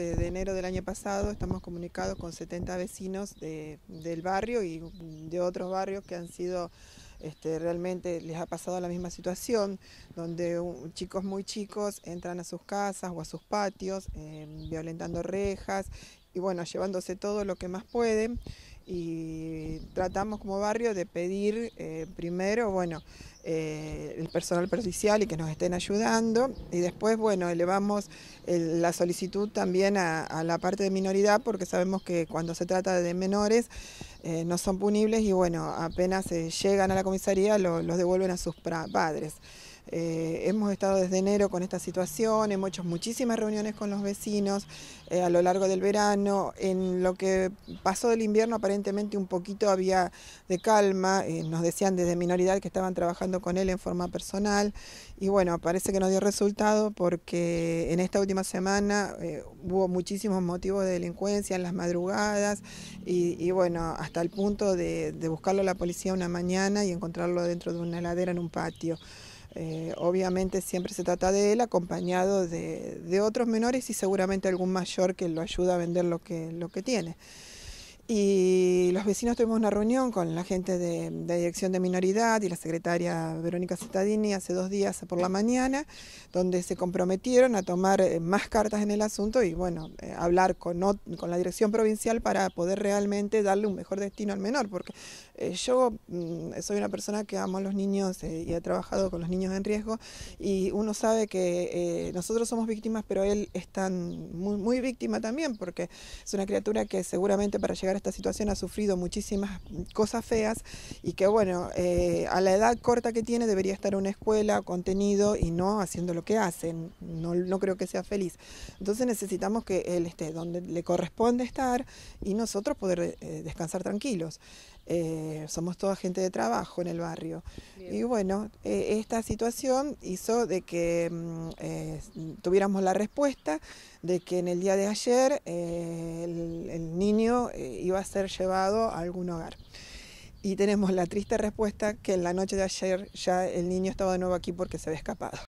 Este, de enero del año pasado estamos comunicados con 70 vecinos del barrio y de otros barrios que han sido este, realmente les ha pasado la misma situación, donde chicos muy chicos entran a sus casas o a sus patios, eh, violentando rejas y bueno, llevándose todo lo que más pueden y tratamos como barrio de pedir eh, primero, eh, el personal pericial y que nos estén ayudando y después, bueno, elevamos la solicitud también a, la parte de minoridad porque sabemos que cuando se trata de menores eh, no son punibles y bueno, apenas llegan a la comisaría los devuelven a sus padres. Eh, hemos estado desde enero con esta situación, hemos hecho muchísimas reuniones con los vecinos eh, a lo largo del verano. En lo que pasó del invierno aparentemente un poquito había de calma, eh, nos decían desde minoridad que estaban trabajando con él en forma personal y bueno, parece que no dio resultado porque en esta última semana hubo muchísimos motivos de delincuencia en las madrugadas y, bueno, hasta el punto de, de buscarlo a la policía una mañana y encontrarlo dentro de una heladera en un patio. Eh, obviamente siempre se trata de él acompañado de, de, otros menores y seguramente algún mayor que lo ayuda a vender lo que, lo que tiene. Y los vecinos tuvimos una reunión con la gente de, Dirección de Minoridad y la secretaria Verónica Cittadini hace dos días por la mañana, donde se comprometieron a tomar eh, más cartas en el asunto y, bueno, eh, hablar con, con, la Dirección Provincial para poder realmente darle un mejor destino al menor, porque eh, yo mm, soy una persona que amo a los niños y he trabajado con los niños en riesgo y uno sabe que nosotros somos víctimas, pero él está muy, muy víctima también, porque es una criatura que seguramente para llegar a esta situación ha sufrido muchísimas cosas feas y que bueno, eh, a la edad corta que tiene debería estar en una escuela, contenido y no haciendo lo que hacen. No, no creo que sea feliz. Entonces necesitamos que él esté donde le corresponde estar y nosotros poder eh, descansar tranquilos. Eh, somos toda gente de trabajo en el barrio. Y bueno, esta situación hizo de que mm, tuviéramos la respuesta de que en el día de ayer el niño iba a ser llevado a algún hogar. Y tenemos la triste respuesta que en la noche de ayer ya el niño estaba de nuevo aquí porque se había escapado.